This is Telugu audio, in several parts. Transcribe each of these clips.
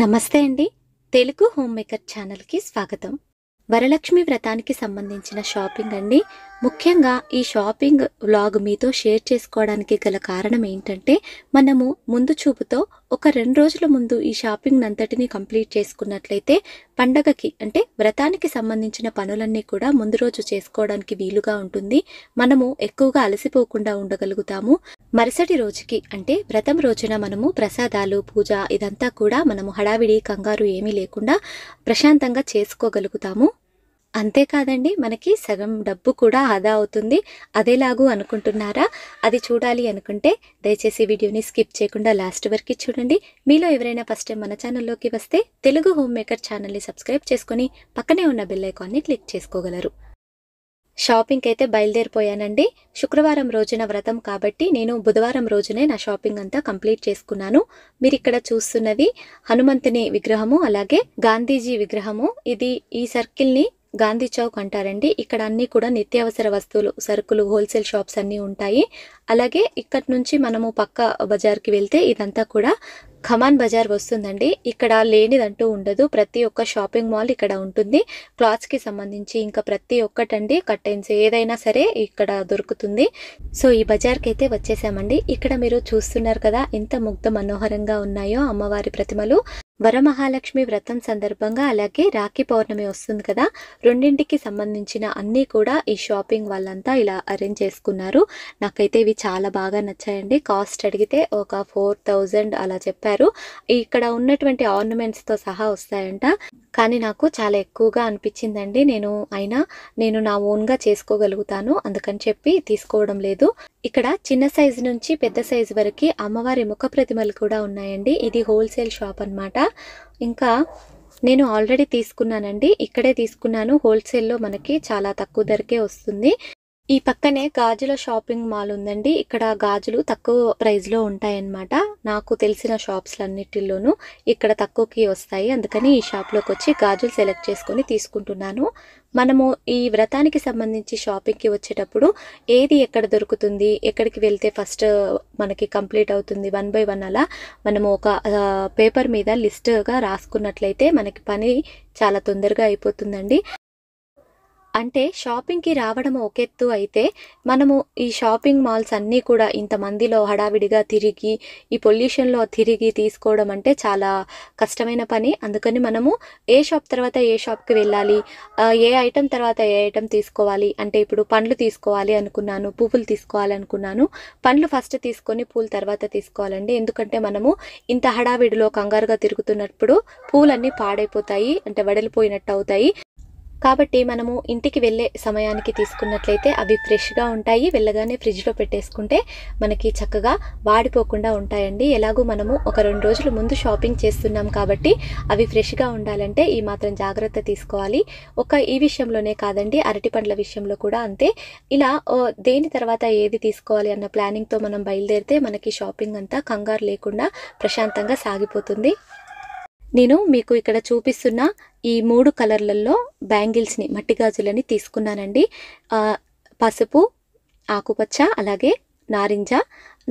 నమస్తే అండి తెలుగు హోమ్ మేకర్ ఛానల్కి స్వాగతం వరలక్ష్మి వ్రతానికి సంబంధించిన షాపింగ్ అండి ముఖ్యంగా ఈ షాపింగ్ వ్లాగ్ మీతో షేర్ చేసుకోవడానికి గల కారణం ఏంటంటే మనము ముందు చూపుతో ఒక రెండు రోజుల ముందు ఈ షాపింగ్ అంతటిని కంప్లీట్ చేసుకున్నట్లయితే పండగకి అంటే వ్రతానికి సంబంధించిన పనులన్నీ కూడా ముందు రోజు చేసుకోవడానికి వీలుగా ఉంటుంది మనము ఎక్కువగా అలసిపోకుండా ఉండగలుగుతాము మరుసటి రోజుకి అంటే వ్రతం రోజున మనము ప్రసాదాలు పూజ ఇదంతా కూడా మనము హడావిడి కంగారు ఏమీ లేకుండా ప్రశాంతంగా చేసుకోగలుగుతాము అంతేకాదండి మనకి సగం డబ్బు కూడా ఆదా అవుతుంది అదేలాగూ అనుకుంటున్నారా అది చూడాలి అనుకుంటే దయచేసి వీడియోని స్కిప్ చేయకుండా లాస్ట్ వరకు చూడండి మీలో ఎవరైనా ఫస్ట్ టైం మన ఛానల్లోకి వస్తే తెలుగు హోమ్ మేకర్ ఛానల్ని సబ్స్క్రైబ్ చేసుకుని పక్కనే ఉన్న బెల్లైకాన్ని క్లిక్ చేసుకోగలరు షాపింగ్కి అయితే బయలుదేరిపోయానండి శుక్రవారం రోజున వ్రతం కాబట్టి నేను బుధవారం రోజునే నా షాపింగ్ అంతా కంప్లీట్ చేసుకున్నాను మీరు ఇక్కడ చూస్తున్నది హనుమంతుని విగ్రహము అలాగే గాంధీజీ విగ్రహము ఇది ఈ సర్కిల్ని గాంధీ చౌక్ అంటారండి ఇక్కడ అన్నీ కూడా నిత్యావసర వస్తువులు సరుకులు హోల్సేల్ షాప్స్ అన్నీ ఉంటాయి అలాగే ఇక్కడ నుంచి మనము పక్క బజార్కి వెళ్తే ఇదంతా కూడా ఖమాన్ బజార్ వస్తుందండి ఇక్కడ లేనిదంటూ ఉండదు ప్రతి ఒక్క షాపింగ్ మాల్ ఇక్కడ ఉంటుంది క్లాత్స్కి సంబంధించి ఇంకా ప్రతి ఒక్కటండి కట్టెన్స్ ఏదైనా సరే ఇక్కడ దొరుకుతుంది సో ఈ బజార్కి అయితే వచ్చేసామండి ఇక్కడ మీరు చూస్తున్నారు కదా ఎంత ముగ్ధ మనోహరంగా ఉన్నాయో అమ్మవారి ప్రతిమలు వరమహాలక్ష్మి వ్రతం సందర్భంగా అలాగే రాఖీ పౌర్ణమి వస్తుంది కదా రెండింటికి సంబంధించిన అన్నీ కూడా ఈ షాపింగ్ వాళ్ళంతా ఇలా అరేంజ్ చేసుకున్నారు నాకైతే ఇవి చాలా బాగా నచ్చాయండి కాస్ట్ అడిగితే ఒక ఫోర్ అలా చెప్పారు చెప్పారు ఇక్కడ ఉన్నటువంటి ఆర్నమెంట్స్తో సహా వస్తాయంట కానీ నాకు చాలా ఎక్కువగా అనిపించిందండి నేను అయినా నేను నా ఓన్గా చేసుకోగలుగుతాను అందుకని చెప్పి తీసుకోవడం లేదు ఇక్కడ చిన్న సైజు నుంచి పెద్ద సైజు వరకు అమ్మవారి ముఖ ప్రతిమలు కూడా ఉన్నాయండి ఇది హోల్సేల్ షాప్ అనమాట ఇంకా నేను ఆల్రెడీ తీసుకున్నానండి ఇక్కడే తీసుకున్నాను హోల్సేల్లో మనకి చాలా తక్కువ ధరకే వస్తుంది ఈ పక్కనే గాజుల షాపింగ్ మాల్ ఉందండి ఇక్కడ గాజులు తక్కువ ప్రైస్ లో ఉంటాయన్నమాట నాకు తెలిసిన షాప్స్ అన్నిటిలోనూ ఇక్కడ తక్కువకి వస్తాయి అందుకని ఈ షాప్ లోకి వచ్చి గాజులు సెలెక్ట్ చేసుకొని తీసుకుంటున్నాను మనము ఈ వ్రతానికి సంబంధించి షాపింగ్కి వచ్చేటప్పుడు ఏది ఎక్కడ దొరుకుతుంది ఎక్కడికి వెళ్తే ఫస్ట్ మనకి కంప్లీట్ అవుతుంది వన్ బై వన్ అలా మనము ఒక పేపర్ మీద లిస్ట్గా రాసుకున్నట్లయితే మనకి పని చాలా తొందరగా అయిపోతుందండి అంటే షాపింగ్కి రావడం ఒకెత్తు అయితే మనము ఈ షాపింగ్ మాల్స్ అన్నీ కూడా ఇంతమందిలో హడావిడిగా తిరిగి ఈ పొల్యూషన్లో తిరిగి తీసుకోవడం అంటే చాలా కష్టమైన పని అందుకని మనము ఏ షాప్ తర్వాత ఏ షాప్కి వెళ్ళాలి ఏ ఐటెం తర్వాత ఏ ఐటెం తీసుకోవాలి అంటే ఇప్పుడు పండ్లు తీసుకోవాలి అనుకున్నాను పువ్వులు తీసుకోవాలి అనుకున్నాను పండ్లు ఫస్ట్ తీసుకొని పూలు తర్వాత తీసుకోవాలండి ఎందుకంటే మనము ఇంత హడావిడిలో కంగారుగా తిరుగుతున్నప్పుడు పూలన్నీ పాడైపోతాయి అంటే వడలిపోయినట్టు అవుతాయి కాబట్టి మనము ఇంటికి వెళ్ళే సమయానికి తీసుకున్నట్లయితే అవి ఫ్రెష్గా ఉంటాయి వెళ్ళగానే ఫ్రిడ్జ్లో పెట్టేసుకుంటే మనకి చక్కగా వాడిపోకుండా ఉంటాయండి ఎలాగూ మనము ఒక రెండు రోజులు ముందు షాపింగ్ చేస్తున్నాం కాబట్టి అవి ఫ్రెష్గా ఉండాలంటే ఈ మాత్రం జాగ్రత్త తీసుకోవాలి ఒక ఈ విషయంలోనే కాదండి అరటి పండ్ల విషయంలో కూడా అంతే ఇలా దేని తర్వాత ఏది తీసుకోవాలి అన్న ప్లానింగ్తో మనం బయలుదేరితే మనకి షాపింగ్ అంతా కంగారు లేకుండా ప్రశాంతంగా సాగిపోతుంది నేను మీకు ఇక్కడ చూపిస్తున్న ఈ మూడు కలర్లలో బ్యాంగిల్స్ని మట్టి గాజులని తీసుకున్నానండి పసుపు ఆకుపచ్చ అలాగే నారింజ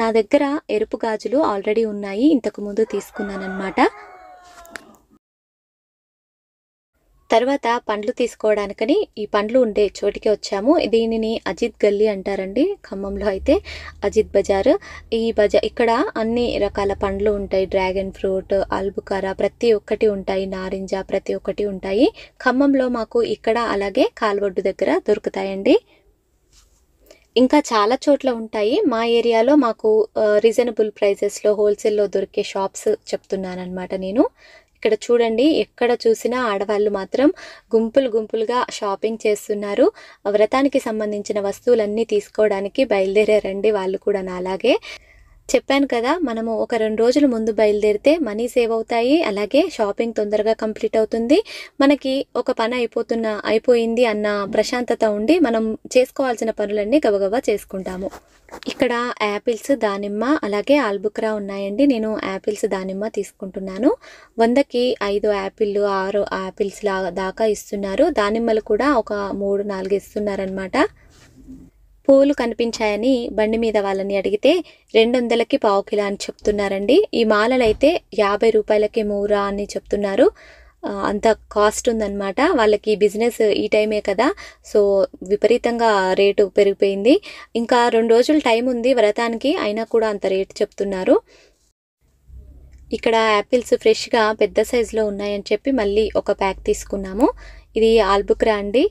నా దగ్గర ఎరుపు గాజులు ఆల్రెడీ ఉన్నాయి ఇంతకుముందు తీసుకున్నానమాట తర్వాత పండ్లు తీసుకోవడానికని ఈ పండ్లు ఉండే చోటికి వచ్చాము దీనిని అజిత్ గల్లీ అంటారండి ఖమ్మంలో అయితే అజిత్ బజార్ ఈ బజార్ ఇక్కడ అన్ని రకాల పండ్లు ఉంటాయి డ్రాగన్ ఫ్రూట్ అల్బుకార ప్రతి ఒక్కటి ఉంటాయి నారింజ ప్రతి ఒక్కటి ఉంటాయి ఖమ్మంలో మాకు ఇక్కడ అలాగే కాల్వొడ్డు దగ్గర దొరుకుతాయండి ఇంకా చాలా చోట్ల ఉంటాయి మా ఏరియాలో మాకు రీజనబుల్ ప్రైజెస్లో హోల్సేల్లో దొరికే షాప్స్ చెప్తున్నాను అనమాట నేను ఇక్కడ చూడండి ఎక్కడ చూసినా ఆడవాళ్ళు మాత్రం గుంపులు గుంపులుగా షాపింగ్ చేస్తున్నారు వ్రతానికి సంబంధించిన వస్తువులన్నీ తీసుకోవడానికి బయలుదేరారండి వాళ్ళు కూడా అలాగే చెప్పాను కదా మనము ఒక రెండు రోజుల ముందు బయలుదేరితే మనీ సేవ్ అవుతాయి అలాగే షాపింగ్ తొందరగా కంప్లీట్ అవుతుంది మనకి ఒక పని అయిపోతున్న అయిపోయింది అన్న ప్రశాంతత ఉండి మనం చేసుకోవాల్సిన పనులన్నీ గబగబా చేసుకుంటాము ఇక్కడ యాపిల్స్ దానిమ్మ అలాగే ఆల్బుక్రా ఉన్నాయండి నేను యాపిల్స్ దానిమ్మ తీసుకుంటున్నాను వందకి ఐదు యాపిళ్ళు ఆరు యాపిల్స్ దాకా ఇస్తున్నారు దానిమ్మలు కూడా ఒక మూడు నాలుగు ఇస్తున్నారనమాట పూలు కనిపించాయని బండి మీద వాళ్ళని అడిగితే రెండు వందలకి పావు కిలో అని చెప్తున్నారండి ఈ మాలలు అయితే యాభై రూపాయలకి మూరా అని చెప్తున్నారు అంత కాస్ట్ ఉందన్నమాట వాళ్ళకి బిజినెస్ ఈ టైమే కదా సో విపరీతంగా రేటు పెరిగిపోయింది ఇంకా రెండు రోజులు టైం ఉంది వ్రతానికి అయినా కూడా అంత రేటు చెప్తున్నారు ఇక్కడ యాపిల్స్ ఫ్రెష్గా పెద్ద సైజులో ఉన్నాయని చెప్పి మళ్ళీ ఒక ప్యాక్ తీసుకున్నాము ఇది ఆల్బుక్రా అండి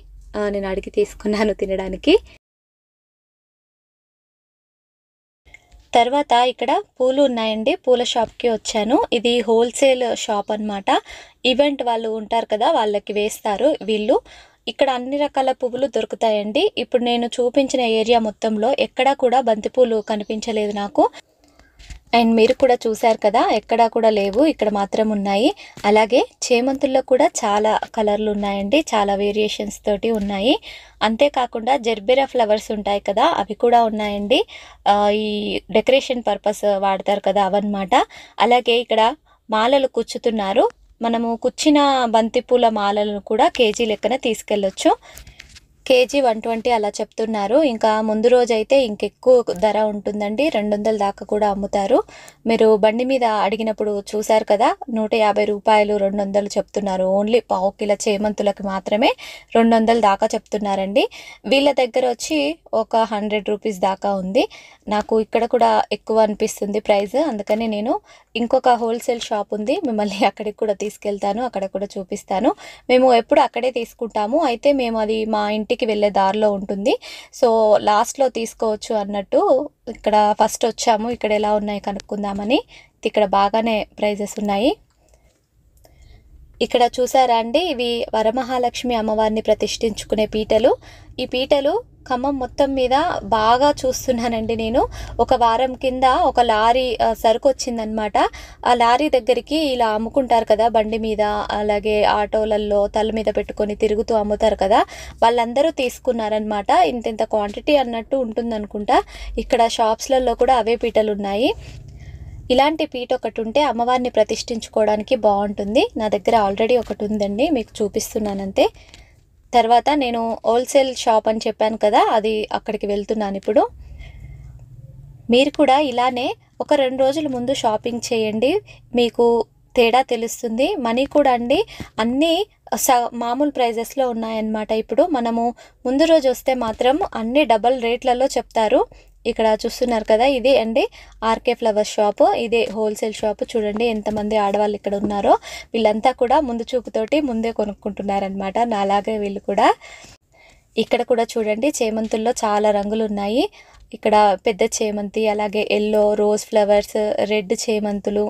నేను అడిగి తీసుకున్నాను తినడానికి తర్వాత ఇక్కడ పూలు ఉన్నాయండి పూల షాప్కి వచ్చాను ఇది హోల్సేల్ షాప్ అనమాట ఈవెంట్ వాళ్ళు ఉంటారు కదా వాళ్ళకి వేస్తారు వీళ్ళు ఇక్కడ అన్ని రకాల పువ్వులు దొరుకుతాయండి ఇప్పుడు నేను చూపించిన ఏరియా మొత్తంలో ఎక్కడా కూడా బంతిపూలు కనిపించలేదు నాకు అండ్ మీరు కూడా చూశారు కదా ఎక్కడా కూడా లేవు ఇక్కడ మాత్రం ఉన్నాయి అలాగే చేమంతుల్లో కూడా చాలా కలర్లు ఉన్నాయండి చాలా వేరియేషన్స్ తోటి ఉన్నాయి అంతేకాకుండా జెర్బెరా ఫ్లవర్స్ ఉంటాయి కదా అవి కూడా ఉన్నాయండి ఈ డెకరేషన్ పర్పస్ వాడతారు కదా అవన్నమాట అలాగే ఇక్కడ మాలలు కుచ్చుతున్నారు మనము కుచ్చిన బంతిపూల మాలలను కూడా కేజీ లెక్కన తీసుకెళ్ళొచ్చు కేజీ వన్ ట్వంటీ అలా చెప్తున్నారు ఇంకా ముందు రోజు అయితే ఇంకెక్కువ ధర ఉంటుందండి రెండు వందల దాకా కూడా అమ్ముతారు మీరు బండి మీద అడిగినప్పుడు చూశారు కదా నూట యాభై రూపాయలు రెండు వందలు చెప్తున్నారు ఓన్లీ పావు కిలో చేమంతులకు మాత్రమే రెండు వందల దాకా చెప్తున్నారండి వీళ్ళ దగ్గర వచ్చి ఒక హండ్రెడ్ రూపీస్ దాకా ఉంది నాకు ఇక్కడ కూడా ఎక్కువ అనిపిస్తుంది ప్రైస్ అందుకని నేను ఇంకొక హోల్సేల్ షాప్ ఉంది మిమ్మల్ని అక్కడికి కూడా తీసుకెళ్తాను అక్కడ కూడా చూపిస్తాను మేము ఎప్పుడు అక్కడే తీసుకుంటాము అయితే మేము అది మా ఇంటి ఇంటికి వెళ్ళే దారిలో ఉంటుంది సో లాస్ట్లో తీసుకోవచ్చు అన్నట్టు ఇక్కడ ఫస్ట్ వచ్చాము ఇక్కడ ఎలా ఉన్నాయి కనుక్కుందామని ఇక్కడ బాగానే ప్రైజెస్ ఉన్నాయి ఇక్కడ చూసారా అండి ఇవి వరమహాలక్ష్మి అమ్మవారిని ప్రతిష్ఠించుకునే పీటలు ఈ పీటలు ఖమ్మం మొత్తం మీద బాగా చూస్తున్నానండి నేను ఒక వారం కింద ఒక లారీ సరుకు వచ్చిందనమాట ఆ లారీ దగ్గరికి ఇలా అమ్ముకుంటారు కదా బండి మీద అలాగే ఆటోలల్లో తల మీద పెట్టుకొని తిరుగుతూ అమ్ముతారు కదా వాళ్ళందరూ తీసుకున్నారనమాట ఇంత ఇంత క్వాంటిటీ అన్నట్టు ఉంటుందనుకుంటా ఇక్కడ షాప్స్లలో కూడా అవే పీటలు ఉన్నాయి ఇలాంటి పీట ఒకటి ఉంటే అమ్మవారిని ప్రతిష్ఠించుకోవడానికి బాగుంటుంది నా దగ్గర ఆల్రెడీ ఒకటి ఉందండి మీకు చూపిస్తున్నానంతే తర్వాత నేను హోల్సేల్ షాప్ అని చెప్పాను కదా అది అక్కడికి వెళ్తున్నాను ఇప్పుడు మీరు కూడా ఇలానే ఒక రెండు రోజుల ముందు షాపింగ్ చేయండి మీకు తేడా తెలుస్తుంది మనీ కూడా అండి అన్నీ స మామూలు ప్రైజెస్లో ఉన్నాయన్నమాట ఇప్పుడు మనము ముందు రోజు వస్తే మాత్రం అన్ని డబల్ రేట్లలో చెప్తారు ఇక్కడ చూస్తున్నారు కదా ఇది అండి ఆర్కే ఫ్లవర్ షాపు ఇది హోల్సేల్ షాపు చూడండి ఎంతమంది ఆడవాళ్ళు ఇక్కడ ఉన్నారో వీళ్ళంతా కూడా ముందు చూపుతోటి ముందే కొనుక్కుంటున్నారనమాట నాలాగే వీళ్ళు కూడా ఇక్కడ కూడా చూడండి చేమంతుల్లో చాలా రంగులు ఉన్నాయి ఇక్కడ పెద్ద చేమంతి అలాగే ఎల్లో రోజ్ ఫ్లవర్స్ రెడ్ చేమంతులు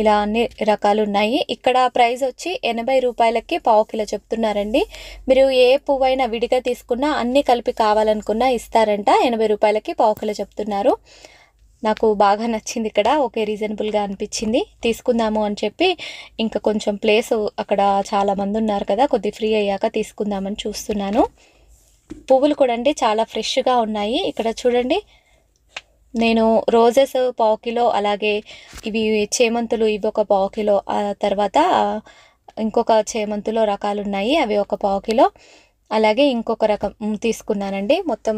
ఇలా అన్ని రకాలు ఉన్నాయి ఇక్కడ ప్రైస్ వచ్చి ఎనభై రూపాయలకి పావు కిలో చెప్తున్నారండి మీరు ఏ పువ్వైనా విడిగా తీసుకున్నా అన్నీ కలిపి కావాలనుకున్నా ఇస్తారంట ఎనభై రూపాయలకి పావు కిలో చెప్తున్నారు నాకు బాగా నచ్చింది ఇక్కడ ఓకే రీజనబుల్గా అనిపించింది తీసుకుందాము అని చెప్పి ఇంకా కొంచెం ప్లేస్ అక్కడ చాలామంది ఉన్నారు కదా కొద్ది ఫ్రీ అయ్యాక తీసుకుందామని చూస్తున్నాను పువ్వులు కూడా అండి చాలా ఫ్రెష్గా ఉన్నాయి ఇక్కడ చూడండి నేను రోజెస్ పావు కిలో అలాగే ఇవి చేమంతులు ఇవి ఒక పావు కిలో తర్వాత ఇంకొక చేమంతులో రకాలు ఉన్నాయి అవి ఒక పావు కిలో అలాగే ఇంకొక రకం తీసుకున్నానండి మొత్తం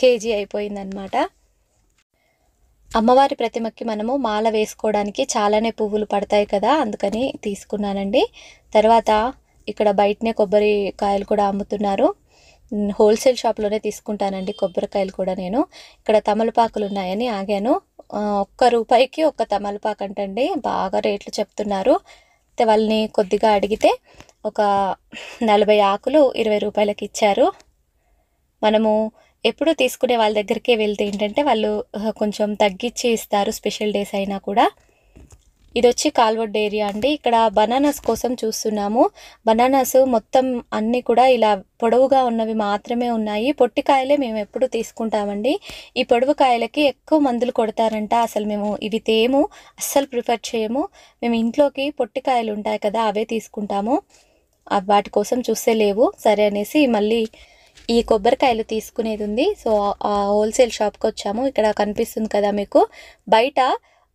కేజీ అయిపోయిందనమాట అమ్మవారి ప్రతిమకి మనము మాల వేసుకోవడానికి చాలానే పువ్వులు పడతాయి కదా అందుకని తీసుకున్నానండి తర్వాత ఇక్కడ బయటనే కొబ్బరికాయలు కూడా అమ్ముతున్నారు హోల్సేల్ షాప్లోనే తీసుకుంటానండి కొబ్బరికాయలు కూడా నేను ఇక్కడ తమలపాకులు ఉన్నాయని ఆగాను ఒక్క రూపాయికి ఒక్క తమలపాకు అంటండి బాగా రేట్లు చెప్తున్నారు వాళ్ళని కొద్దిగా అడిగితే ఒక నలభై ఆకులు ఇరవై రూపాయలకి ఇచ్చారు మనము ఎప్పుడు తీసుకునే వాళ్ళ దగ్గరికే వెళ్తే ఏంటంటే వాళ్ళు కొంచెం తగ్గించి ఇస్తారు స్పెషల్ డేస్ అయినా కూడా ఇది వచ్చి కాల్వడ్ ఏరియా అండి ఇక్కడ బనానాస్ కోసం చూస్తున్నాము బనానాస్ మొత్తం అన్నీ కూడా ఇలా పొడవుగా ఉన్నవి మాత్రమే ఉన్నాయి పొట్టికాయలే మేము ఎప్పుడు తీసుకుంటామండి ఈ పొడవు కాయలకి ఎక్కువ మందులు కొడతారంట అసలు మేము ఇవి తేము అస్సలు ప్రిఫర్ చేయము మేము ఇంట్లోకి పొట్టికాయలు ఉంటాయి కదా అవే తీసుకుంటాము వాటి కోసం చూస్తే లేవు సరే అనేసి మళ్ళీ ఈ కొబ్బరికాయలు తీసుకునేది ఉంది సో ఆ హోల్సేల్ షాప్కి వచ్చాము ఇక్కడ కనిపిస్తుంది కదా మీకు బయట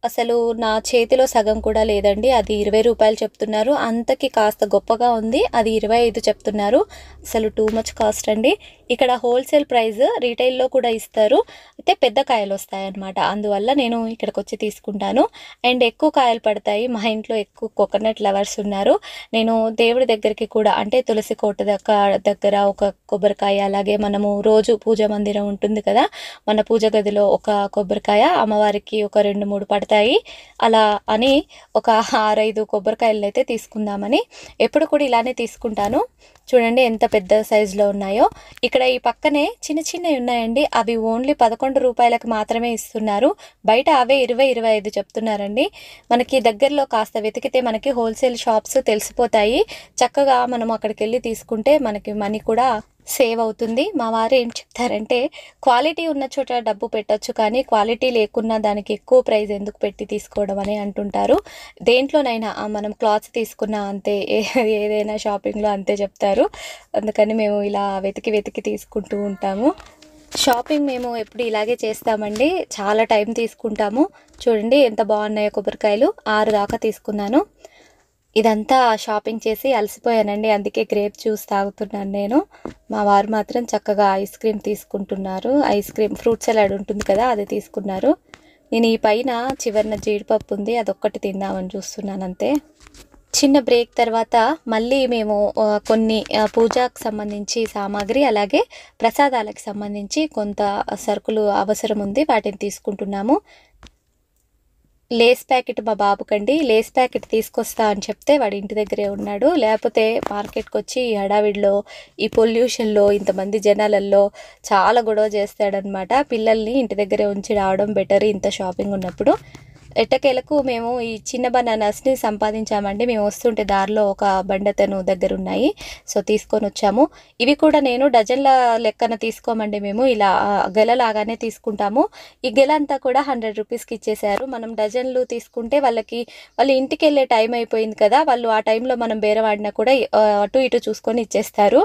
అసలు నా చేతిలో సగం కూడా లేదండి అది ఇరవై రూపాయలు చెప్తున్నారు అంతకి కాస్త గొప్పగా ఉంది అది ఇరవై ఐదు చెప్తున్నారు అసలు టూ మచ్ కాస్ట్ అండి ఇక్కడ హోల్సేల్ ప్రైస్ రీటైల్లో కూడా ఇస్తారు అయితే పెద్ద కాయలు వస్తాయన్నమాట అందువల్ల నేను ఇక్కడికి వచ్చి తీసుకుంటాను అండ్ ఎక్కువ కాయలు పడతాయి మా ఇంట్లో ఎక్కువ కోకోనట్ లవర్స్ ఉన్నారు నేను దేవుడి దగ్గరికి కూడా అంటే తులసి కోట దగ్గర ఒక కొబ్బరికాయ అలాగే మనము రోజు పూజ మందిరం ఉంటుంది కదా మన పూజ గదిలో ఒక కొబ్బరికాయ అమ్మవారికి ఒక రెండు మూడు పడతాయి పడతాయి అలా అని ఒక ఆరైదు కొబ్బరికాయలు అయితే తీసుకుందామని ఎప్పుడు కూడా ఇలానే తీసుకుంటాను చూడండి ఎంత పెద్ద సైజులో ఉన్నాయో ఇక్కడ ఈ పక్కనే చిన్న చిన్నవి ఉన్నాయండి అవి ఓన్లీ పదకొండు రూపాయలకు మాత్రమే ఇస్తున్నారు బయట అవే ఇరవై ఇరవై ఐదు చెప్తున్నారండి మనకి దగ్గరలో కాస్త వెతికితే మనకి హోల్సేల్ షాప్స్ తెలిసిపోతాయి చక్కగా మనం అక్కడికి వెళ్ళి తీసుకుంటే మనకి మనీ కూడా సేవ్ అవుతుంది మా వారు ఏం చెప్తారంటే క్వాలిటీ ఉన్న చోట డబ్బు పెట్టచ్చు కానీ క్వాలిటీ లేకున్నా దానికి ఎక్కువ ప్రైస్ ఎందుకు పెట్టి తీసుకోవడం అని అంటుంటారు దేంట్లోనైనా మనం క్లాత్స్ తీసుకున్నా అంతే ఏదైనా షాపింగ్లో అంతే చెప్తారు అందుకని మేము ఇలా వెతికి వెతికి తీసుకుంటూ ఉంటాము షాపింగ్ మేము ఎప్పుడు ఇలాగే చేస్తామండి చాలా టైం తీసుకుంటాము చూడండి ఎంత బాగున్నాయో కొబ్బరికాయలు ఆరు దాకా తీసుకున్నాను ఇదంతా షాపింగ్ చేసి అలసిపోయానండి అందుకే గ్రేప్ జ్యూస్ తాగుతున్నాను నేను మా వారు మాత్రం చక్కగా ఐస్ క్రీమ్ తీసుకుంటున్నారు ఐస్ క్రీమ్ ఫ్రూట్ సలాడ్ ఉంటుంది కదా అది తీసుకున్నారు నేను ఈ పైన చివరిన జీడిపప్పు ఉంది అదొక్కటి తిందామని చూస్తున్నాను అంతే చిన్న బ్రేక్ తర్వాత మళ్ళీ మేము కొన్ని పూజకు సంబంధించి సామాగ్రి అలాగే ప్రసాదాలకు సంబంధించి కొంత సరుకులు అవసరం ఉంది వాటిని తీసుకుంటున్నాము లేస్ ప్యాకెట్ మా బాబుకండి లేస్ ప్యాకెట్ తీసుకొస్తా అని చెప్తే వాడి ఇంటి దగ్గరే ఉన్నాడు లేకపోతే మార్కెట్కి వచ్చి ఈ హడావిడిలో ఈ పొల్యూషన్లో ఇంతమంది జనాలల్లో చాలా గొడవ చేస్తాడనమాట పిల్లల్ని ఇంటి దగ్గరే ఉంచి రావడం బెటర్ ఇంత షాపింగ్ ఉన్నప్పుడు ఎట్టకేలకు మేము ఈ చిన్న బనానాస్ని సంపాదించామండి మేము వస్తుంటే దారిలో ఒక బండతను దగ్గర ఉన్నాయి సో తీసుకొని వచ్చాము ఇవి కూడా నేను డజన్ల లెక్కన తీసుకోమండి మేము ఇలా గెలలాగానే తీసుకుంటాము ఈ గెల అంతా కూడా హండ్రెడ్ రూపీస్కి ఇచ్చేసారు మనం డజన్లు తీసుకుంటే వాళ్ళకి వాళ్ళు ఇంటికి వెళ్ళే టైం అయిపోయింది కదా వాళ్ళు ఆ టైంలో మనం బేరవాడినా కూడా అటు ఇటు చూసుకొని ఇచ్చేస్తారు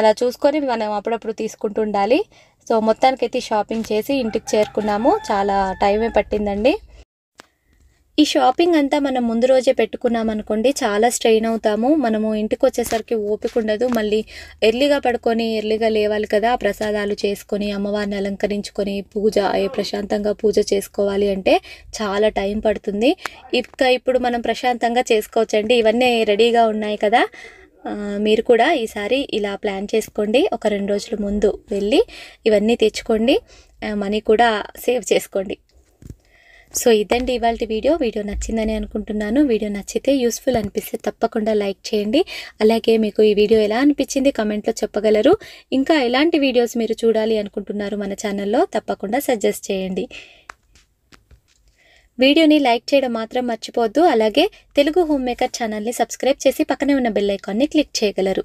అలా చూసుకొని మనం అప్పుడప్పుడు తీసుకుంటూ ఉండాలి సో మొత్తానికైతే షాపింగ్ చేసి ఇంటికి చేరుకున్నాము చాలా టైమే పట్టిందండి ఈ షాపింగ్ అంతా మనం ముందు రోజే పెట్టుకున్నాం అనుకోండి చాలా స్ట్రెయిన్ అవుతాము మనము ఇంటికి వచ్చేసరికి ఓపిక ఉండదు మళ్ళీ ఎర్లీగా పడుకొని ఎర్లీగా లేవాలి కదా ప్రసాదాలు చేసుకొని అమ్మవారిని అలంకరించుకొని పూజ ప్రశాంతంగా పూజ చేసుకోవాలి అంటే చాలా టైం పడుతుంది ఇక ఇప్పుడు మనం ప్రశాంతంగా చేసుకోవచ్చండి ఇవన్నీ రెడీగా ఉన్నాయి కదా మీరు కూడా ఈసారి ఇలా ప్లాన్ చేసుకోండి ఒక రెండు రోజుల ముందు వెళ్ళి ఇవన్నీ తెచ్చుకోండి మనీ కూడా సేవ్ చేసుకోండి సో ఇదండి ఇవాళ వీడియో వీడియో నచ్చిందని అనుకుంటున్నాను వీడియో నచ్చితే యూస్ఫుల్ అనిపిస్తే తప్పకుండా లైక్ చేయండి అలాగే మీకు ఈ వీడియో ఎలా అనిపించింది కమెంట్లో చెప్పగలరు ఇంకా ఎలాంటి వీడియోస్ మీరు చూడాలి అనుకుంటున్నారు మన ఛానల్లో తప్పకుండా సజెస్ట్ చేయండి వీడియోని లైక్ చేయడం మాత్రం మర్చిపోవద్దు అలాగే తెలుగు హోమ్ మేకర్ ఛానల్ని సబ్స్క్రైబ్ చేసి పక్కనే ఉన్న బెల్లైకాన్ని ఐకాన్ని క్లిక్ చేయగలరు